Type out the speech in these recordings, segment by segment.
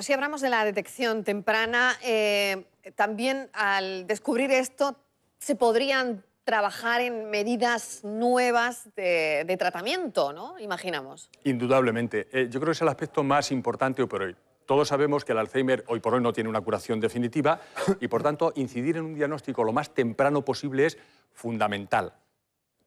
Si hablamos de la detección temprana, eh, también al descubrir esto, se podrían trabajar en medidas nuevas de, tratamiento, ¿no? Imaginamos. Indudablemente. Eh, yo creo que es el aspecto más importante hoy por hoy. Todos sabemos que el Alzheimer hoy por hoy no tiene una curación definitiva y, por tanto, incidir en un diagnóstico lo más temprano posible es fundamental.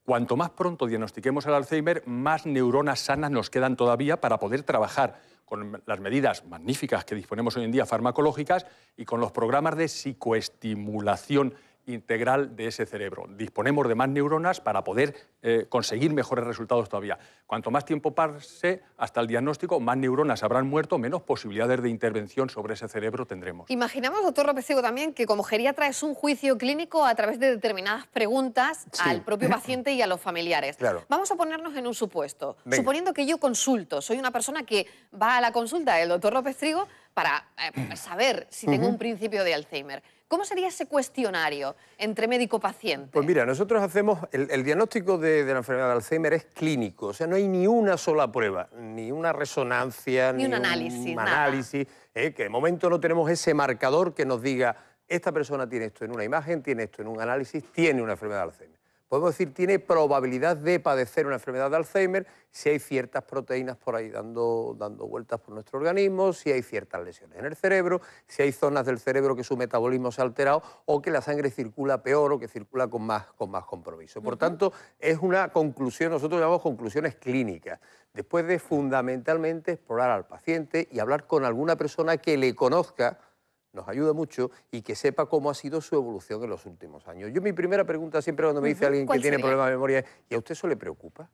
Cuanto más pronto diagnostiquemos el Alzheimer, más neuronas sanas nos quedan todavía para poder trabajar con las medidas magníficas que disponemos hoy en día farmacológicas y con los programas de psicoestimulación integral de ese cerebro. Disponemos de más neuronas para poder eh, conseguir mejores resultados todavía. Cuanto más tiempo pase hasta el diagnóstico, más neuronas habrán muerto, menos posibilidades de intervención sobre ese cerebro tendremos. Imaginamos, doctor López también que como geriatra es un juicio clínico a través de determinadas preguntas al propio paciente y a los familiares. Vamos a ponernos en un supuesto. Suponiendo que yo consulto, soy una persona que va a la consulta del doctor López Trigo para eh, saber si tengo un principio de Alzheimer. ¿Cómo sería ese cuestionario entre médico-paciente? Pues mira, nosotros hacemos, el, diagnóstico de, la enfermedad de Alzheimer es clínico, o sea, no hay ni una sola prueba, ni una resonancia, ni, un análisis, eh, que de momento no tenemos ese marcador que nos diga, esta persona tiene esto en una imagen, tiene esto en un análisis, tiene una enfermedad de Alzheimer podemos decir, tiene probabilidad de padecer una enfermedad de Alzheimer si hay ciertas proteínas por ahí dando, dando vueltas por nuestro organismo, si hay ciertas lesiones en el cerebro, si hay zonas del cerebro que su metabolismo se ha alterado o que la sangre circula peor o que circula con más, con más compromiso. Por tanto, es una conclusión, nosotros llamamos conclusiones clínicas, después de fundamentalmente explorar al paciente y hablar con alguna persona que le conozca nos ayuda mucho y que sepa cómo ha sido su evolución en los últimos años. Yo mi primera pregunta siempre cuando me dice alguien que tiene problemas de memoria es, ¿y a usted eso le preocupa?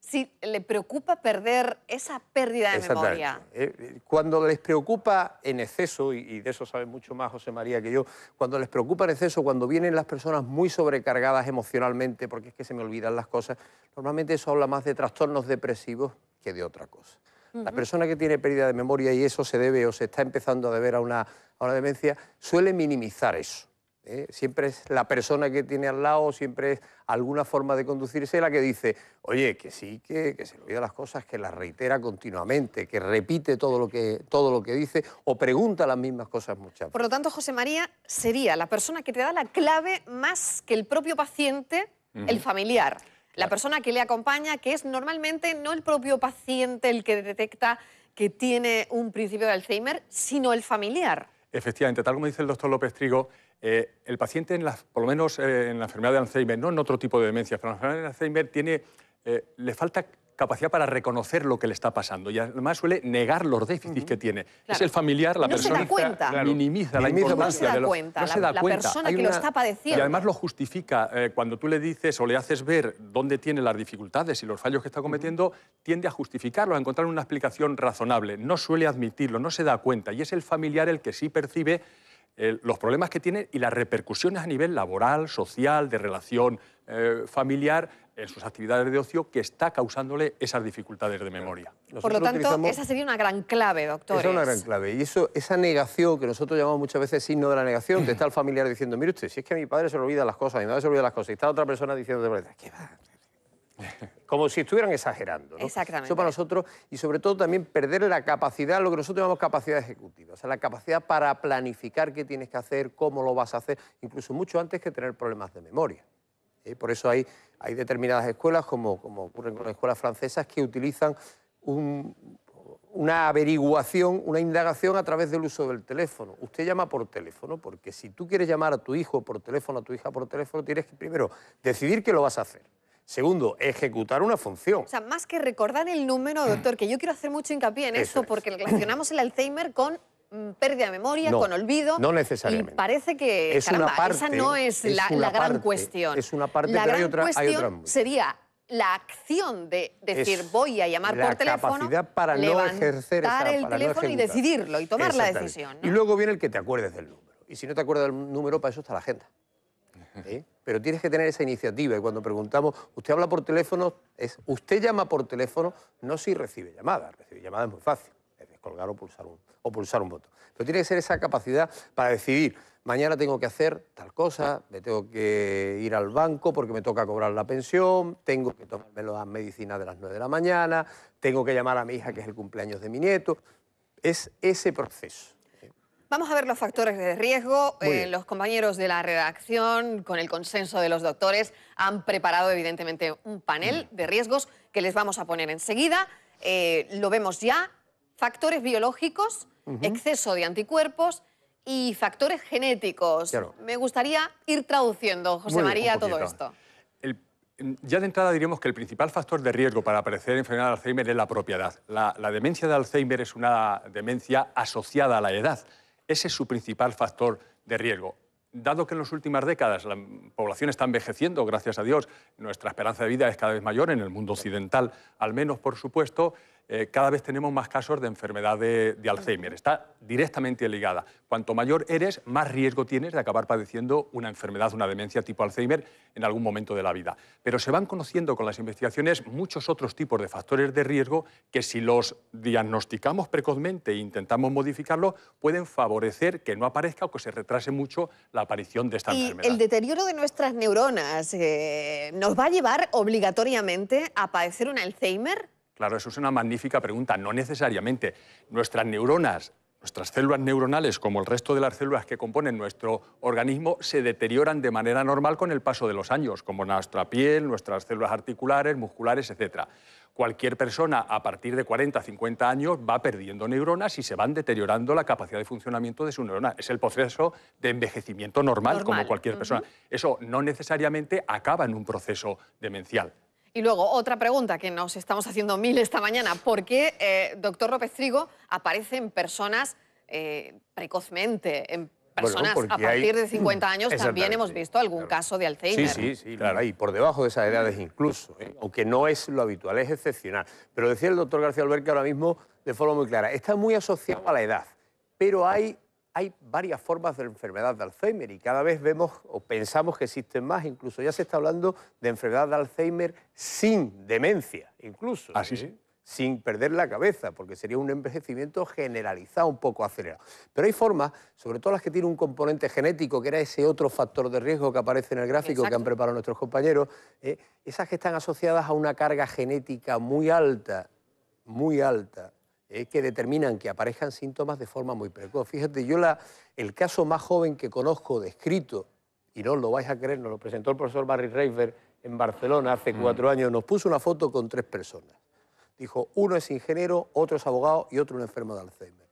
Sí, le preocupa perder esa pérdida de memoria. Eh, eh, cuando les preocupa en exceso, y de eso sabe mucho más José María que yo, cuando les preocupa en exceso, cuando vienen las personas muy sobrecargadas emocionalmente, porque es que se me olvidan las cosas, normalmente eso habla más de trastornos depresivos que de otra cosa la persona que tiene pérdida de memoria y eso se debe o se está empezando a deber a una, a una demencia, suele minimizar eso. ¿eh? Siempre es la persona que tiene al lado, siempre es alguna forma de conducirse la que dice, oye, que sí, que, se le olvida las cosas, que las reitera continuamente, que repite todo lo que, todo lo que dice o pregunta las mismas cosas muchas veces. Por lo tanto, José María sería la persona que te da la clave más que el propio paciente, el familiar la persona que le acompaña, que es normalmente no el propio paciente el que detecta que tiene un principio de Alzheimer, sino el familiar. Efectivamente, tal como dice el doctor López Trigo, eh, el paciente, en por lo menos eh, en la enfermedad de Alzheimer, no en otro tipo de demencia, pero en la enfermedad de Alzheimer tiene, eh, le falta capacidad para reconocer lo que le está pasando y además suele negar los déficits que tiene. Es el familiar, la persona se minimiza la importancia. persona que lo está padeciendo. Y además lo justifica. Eh, cuando tú le dices o le haces ver dónde tiene las dificultades y los fallos que está cometiendo, tiende a justificarlo, a encontrar una explicación razonable. No suele admitirlo, no se da cuenta. Y es el familiar el que sí percibe eh, los problemas que tiene y las repercusiones a nivel laboral, social, de relación eh, familiar en sus actividades de ocio que está causándole esas dificultades de memoria. Por lo tanto, esa sería una gran clave, doctor. Esa es una gran clave. Y eso, esa negación que nosotros llamamos muchas veces signo de la negación, de está el familiar diciendo, mire usted, si es que mi padre se le olvida las cosas, a mi madre se le las cosas, y está otra persona diciendo, ¿qué va? Como si estuvieran exagerando. Exactamente. Eso para nosotros, y sobre todo también perder la capacidad, lo que nosotros llamamos capacidad ejecutiva, o sea, la capacidad para planificar qué tienes que hacer, cómo lo vas a hacer, incluso mucho antes que tener problemas de memoria por eso hay, hay determinadas escuelas, como, ocurren con las escuelas francesas, que utilizan una averiguación, una indagación a través del uso del teléfono. Usted llama por teléfono, porque si tú quieres llamar a tu hijo por teléfono, a tu hija por teléfono, tienes que primero decidir que lo vas a hacer. Segundo, ejecutar una función. O sea, más que recordar el número, doctor, que yo quiero hacer mucho hincapié en eso, esto, porque relacionamos el Alzheimer con Mm, pérdida de memoria, con olvido. No necesariamente. parece que esa no es, la, gran cuestión. Es una parte, la pero hay otra, cuestión sería la acción de decir voy a llamar por teléfono, para no ejercer el para teléfono y decidirlo y tomar la decisión. Y luego viene el que te acuerdes del número. Y si no te acuerdas del número, para eso está la agenda. Pero tienes que tener esa iniciativa y cuando preguntamos, ¿usted habla por teléfono? Es, ¿Usted llama por teléfono? No si recibe llamadas. recibe llamadas es muy fácil. Es descolgar o pulsar un, o pulsar un voto. Pero tiene que ser esa capacidad para decidir, mañana tengo que hacer tal cosa, me tengo que ir al banco porque me toca cobrar la pensión, tengo que tomarme las medicinas de las 9 de la mañana, tengo que llamar a mi hija que es el cumpleaños de mi nieto. Es ese proceso. Vamos a ver los factores de riesgo. Eh, los compañeros de la redacción, con el consenso de los doctores, han preparado evidentemente un panel mm. de riesgos que les vamos a poner enseguida. Eh, lo vemos ya. Factores biológicos, exceso de anticuerpos y factores genéticos. Me gustaría ir traduciendo, José María, todo esto. ya de entrada diríamos que el principal factor de riesgo para aparecer enfermedad de Alzheimer es la propiedad. La, la demencia de Alzheimer es una demencia asociada a la edad. Ese es su principal factor de riesgo dado que en las últimas décadas la población está envejeciendo, gracias a Dios, nuestra esperanza de vida es cada vez mayor, en el mundo occidental al menos, por supuesto, eh, cada vez tenemos más casos de enfermedad de, Alzheimer. Está directamente ligada. Cuanto mayor eres, más riesgo tienes de acabar padeciendo una enfermedad, una demencia tipo Alzheimer en algún momento de la vida. Pero se van conociendo con las investigaciones muchos otros tipos de factores de riesgo que si los diagnosticamos precozmente e intentamos modificarlo, pueden favorecer que no aparezca o que se retrase mucho la aparición de esta y enfermedad. El deterioro de nuestras neuronas eh, nos va a llevar obligatoriamente a padecer un Alzheimer. Claro, eso es una magnífica pregunta. No necesariamente. Nuestras neuronas, nuestras células neuronales, como el resto de las células que componen nuestro organismo, se deterioran de manera normal con el paso de los años, como nuestra piel, nuestras células articulares, musculares, etc. Cualquier persona a partir de 40, 50 años va perdiendo neuronas y se van deteriorando la capacidad de funcionamiento de su neurona. Es el proceso de envejecimiento normal, como cualquier persona. Eso no necesariamente acaba en un proceso demencial. Y luego, otra pregunta que nos estamos haciendo mil esta mañana. ¿Por qué, eh, doctor López Trigo, aparecen personas eh, precozmente, en personas a partir de 50 años? También hemos visto algún caso de Alzheimer. Sí, sí, sí, claro, y por debajo de esas edades incluso, ¿eh? aunque no es lo habitual, es excepcional. Pero decía el doctor García Alberca ahora mismo de forma muy clara, está muy asociado a la edad, pero hay hay varias formas de enfermedad de Alzheimer y cada vez vemos o pensamos que existen más, incluso ya se está hablando de enfermedad de Alzheimer sin demencia, incluso. Ah, ¿eh? Sin perder la cabeza, porque sería un envejecimiento generalizado, un poco acelerado. Pero hay formas, sobre todo las que tienen un componente genético, que era ese otro factor de riesgo que aparece en el gráfico que han preparado nuestros compañeros, ¿eh? esas que están asociadas a una carga genética muy alta, muy alta, que determinan que aparejan síntomas de forma muy precoz. Fíjate, yo la, el caso más joven que conozco descrito, y no lo vais a creer, nos lo presentó el profesor Barry Reifer en Barcelona hace mm. cuatro años, nos puso una foto con tres personas. Dijo, uno es ingeniero, otro es abogado y otro un enfermo de Alzheimer.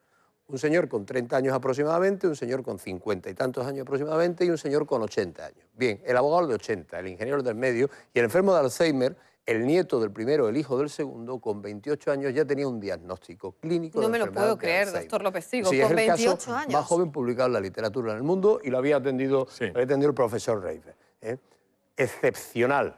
Un señor con 30 años aproximadamente, un señor con 50 y tantos años aproximadamente y un señor con 80 años. Bien, el abogado de 80, el ingeniero del medio y el enfermo de Alzheimer el nieto del primero, el hijo del segundo, con 28 años ya tenía un diagnóstico clínico. No me lo puedo creer, doctor López sí, es Más joven publicado en la literatura en el mundo y lo había atendido, el profesor Reiber. ¿eh? Excepcional,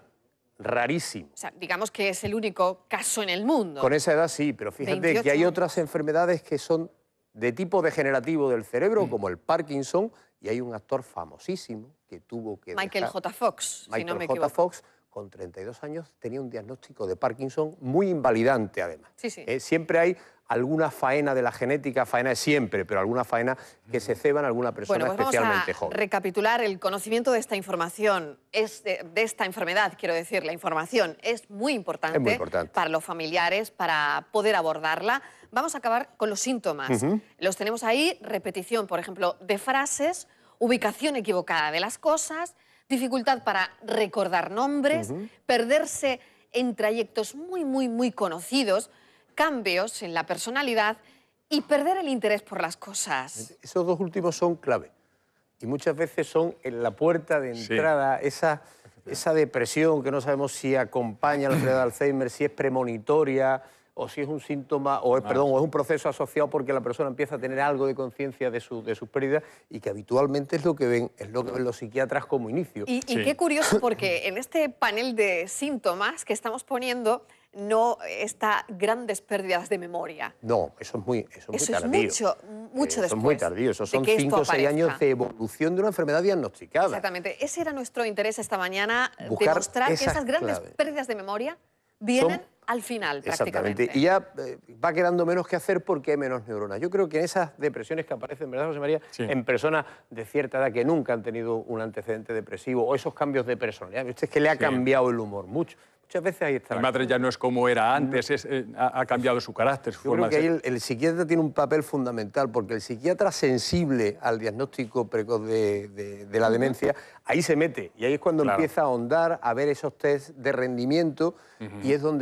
rarísimo. O sea, digamos que es el único caso en el mundo. Con esa edad sí, pero fíjate que hay otras enfermedades que son de tipo degenerativo del cerebro, mm. como el Parkinson, y hay un actor famosísimo que tuvo que. Michael J. Fox, si no me J. Fox con 32 años, tenía un diagnóstico de Parkinson muy invalidante, además. Eh, siempre hay alguna faena de la genética, faena es siempre, pero alguna faena que se ceba en alguna persona pues especialmente vamos a Recapitular el conocimiento de esta información, es de, esta enfermedad, quiero decir, la información es muy, importante para los familiares, para poder abordarla. Vamos a acabar con los síntomas. Los tenemos ahí, repetición, por ejemplo, de frases, ubicación equivocada de las cosas, dificultad para recordar nombres, perderse en trayectos muy, muy, muy conocidos, cambios en la personalidad y perder el interés por las cosas. Esos dos últimos son clave y muchas veces son en la puerta de entrada esa, esa depresión que no sabemos si acompaña la enfermedad de Alzheimer, si es premonitoria, o si es un síntoma, o es, ah. perdón, es un proceso asociado porque la persona empieza a tener algo de conciencia de, su, de sus pérdidas y que habitualmente es lo que ven, es lo que ven los psiquiatras como inicio. Y, qué curioso, porque en este panel de síntomas que estamos poniendo no está grandes pérdidas de memoria. No, eso es muy, eso es eso muy tardío. Es mucho, eh, mucho es muy tardío, eso son 5 o 6 años de evolución de una enfermedad diagnosticada. Exactamente, ese era nuestro interés esta mañana, demostrar que esas grandes pérdidas de memoria vienen al final, Exactamente. prácticamente. Y ya eh, va quedando menos que hacer porque hay menos neuronas. Yo creo que en esas depresiones que aparecen, ¿verdad, José María? En personas de cierta edad que nunca han tenido un antecedente depresivo o esos cambios de personalidad. es que le ha cambiado el humor mucho. Muchas veces ahí está. Mi madre ya no es como era antes, eh, ha, cambiado su carácter. Su Yo creo que ahí el, psiquiatra tiene un papel fundamental, porque el psiquiatra sensible al diagnóstico precoz de, la demencia, ahí se mete. Y ahí es cuando empieza a ahondar, a ver esos test de rendimiento, y es donde.